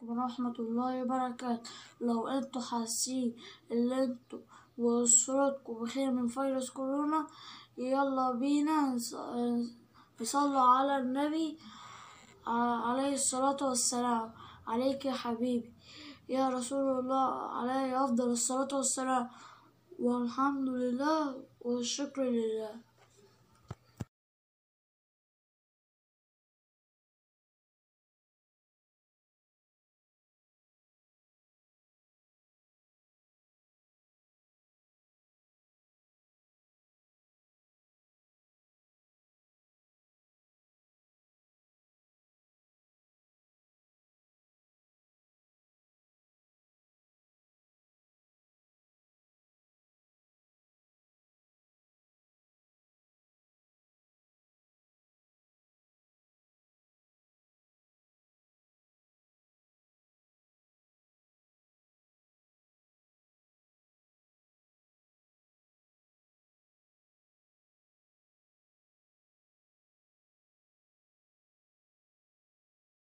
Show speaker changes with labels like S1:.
S1: عليكم ورحمة الله وبركاته لو انتوا حاسين ان انتوا
S2: وأسرتكم بخير من فيروس كورونا يلا بينا نصلوا على النبي عليه الصلاة والسلام عليك يا حبيبي يا رسول الله عليه أفضل الصلاة والسلام
S1: والحمد لله والشكر لله